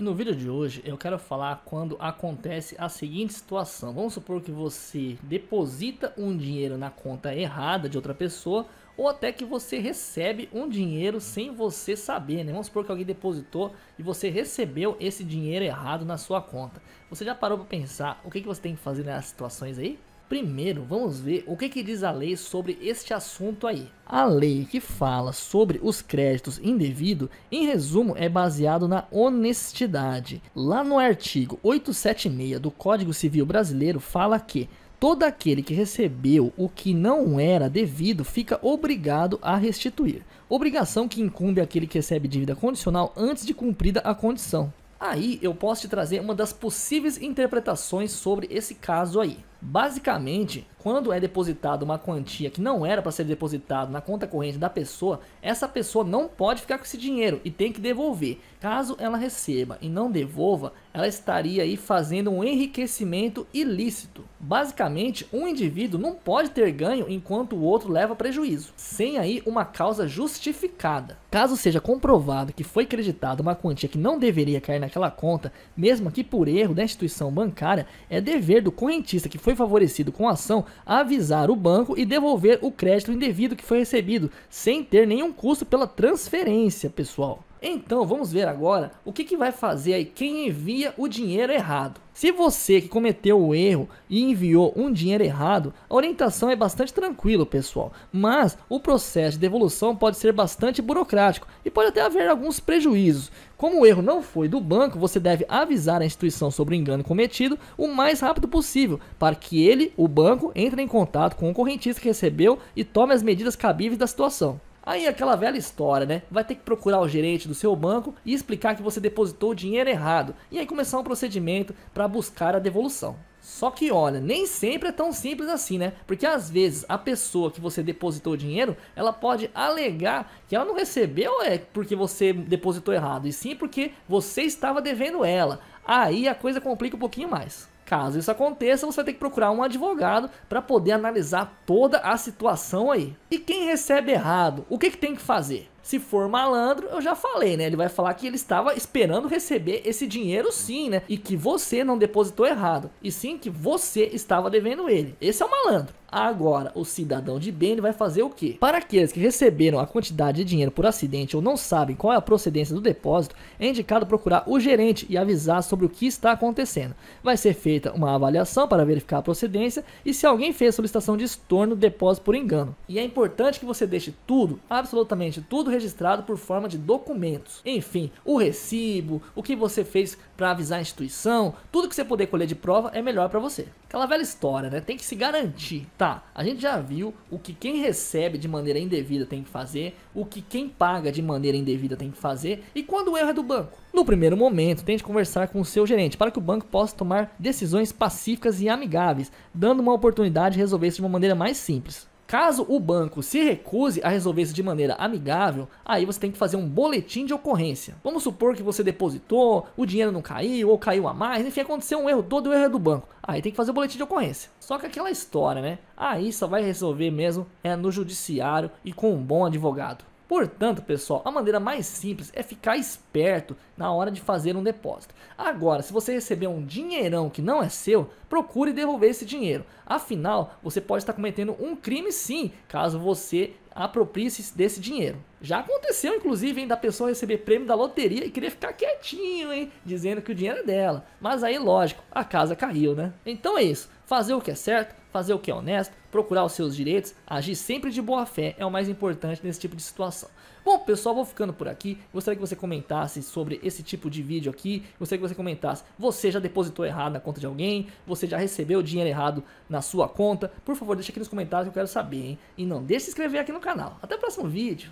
E no vídeo de hoje eu quero falar quando acontece a seguinte situação. Vamos supor que você deposita um dinheiro na conta errada de outra pessoa ou até que você recebe um dinheiro sem você saber, né? Vamos supor que alguém depositou e você recebeu esse dinheiro errado na sua conta. Você já parou para pensar o que, que você tem que fazer nessas situações aí? Primeiro, vamos ver o que, que, diz a lei sobre este assunto aí. A lei que fala sobre os créditos indevidos, em resumo, é baseado na honestidade. Lá no artigo 876 do Código Civil Brasileiro fala que todo aquele que recebeu o que não era devido fica obrigado a restituir. Obrigação que incumbe aquele que recebe dívida condicional antes de cumprida a condição. Aí eu posso te trazer uma das possíveis interpretações sobre esse caso aí. Basicamente, quando é depositada uma quantia que não era para ser depositada na conta corrente da pessoa, essa pessoa não pode ficar com esse dinheiro e tem que devolver. Caso ela receba e não devolva, ela estaria aí fazendo um enriquecimento ilícito. Basicamente, um indivíduo não pode ter ganho enquanto o outro leva prejuízo, sem aí uma causa justificada. Caso seja comprovado que foi creditada uma quantia que não deveria cair naquela conta, mesmo que por erro da instituição bancária, é dever do correntista que foi foi favorecido com a ação avisar o banco e devolver o crédito indevido que foi recebido, sem ter nenhum custo pela transferência, pessoal. Então vamos ver agora o que, que vai fazer aí quem envia o dinheiro errado. Se você que cometeu o erro e enviou um dinheiro errado, a orientação é bastante tranquila, pessoal. Mas o processo de devolução pode ser bastante burocrático e pode até haver alguns prejuízos. Como o erro não foi do banco, você deve avisar a instituição sobre o engano cometido o mais rápido possível, para que ele, o banco, entre em contato com o correntista que recebeu e tome as medidas cabíveis da situação. Aí aquela velha história, né? Vai ter que procurar o gerente do seu banco e explicar que você depositou o dinheiro errado e aí começar um procedimento para buscar a devolução. Só que olha, nem sempre é tão simples assim, né? Porque às vezes a pessoa que você depositou o dinheiro, ela pode alegar que ela não recebeu é porque você depositou errado, e sim porque você estava devendo ela. Aí a coisa complica um pouquinho mais. Caso isso aconteça, você vai ter que procurar um advogado para poder analisar toda a situação aí. E quem recebe errado, o que, que tem que fazer? Se for malandro, eu já falei, né? Ele vai falar que ele estava esperando receber esse dinheiro sim, né? E que você não depositou errado. E sim que você estava devendo ele. Esse é o malandro. Agora, o cidadão de bem ele vai fazer o quê? Para aqueles que receberam a quantidade de dinheiro por acidente ou não sabem qual é a procedência do depósito, é indicado procurar o gerente e avisar sobre o que está acontecendo. Vai ser feita uma avaliação para verificar a procedência e se alguém fez solicitação de estorno, depósito por engano. E é importante que você deixe tudo, absolutamente tudo registrado por forma de documentos. Enfim, o recibo, o que você fez para avisar a instituição, tudo que você puder colher de prova é melhor para você. Aquela velha história, né? Tem que se garantir. Tá, a gente já viu o que quem recebe de maneira indevida tem que fazer, o que quem paga de maneira indevida tem que fazer e quando o erro é do banco. No primeiro momento, tente conversar com o seu gerente para que o banco possa tomar decisões pacíficas e amigáveis, dando uma oportunidade de resolver isso de uma maneira mais simples. Caso o banco se recuse a resolver isso de maneira amigável, aí você tem que fazer um boletim de ocorrência. Vamos supor que você depositou, o dinheiro não caiu ou caiu a mais, enfim, aconteceu um erro todo, o erro é do banco. Aí tem que fazer o boletim de ocorrência. Só que aquela história, né? Aí só vai resolver mesmo é no judiciário e com um bom advogado. Portanto, pessoal, a maneira mais simples é ficar esperto na hora de fazer um depósito. Agora, se você receber um dinheirão que não é seu, procure devolver esse dinheiro. Afinal, você pode estar cometendo um crime sim, caso você aproprie-se desse dinheiro. Já aconteceu, inclusive, hein, da pessoa receber prêmio da loteria e querer ficar quietinho, hein? Dizendo que o dinheiro é dela. Mas aí, lógico, a casa caiu, né? Então é isso. Fazer o que é certo, fazer o que é honesto, procurar os seus direitos, agir sempre de boa fé é o mais importante nesse tipo de situação. Bom, pessoal, vou ficando por aqui. Gostaria que você comentasse sobre esse tipo de vídeo aqui. Gostaria que você comentasse: você já depositou errado na conta de alguém? Você já recebeu dinheiro errado na sua conta? Por favor, deixa aqui nos comentários que eu quero saber, hein? E não deixe de se inscrever aqui no canal. Até o próximo vídeo.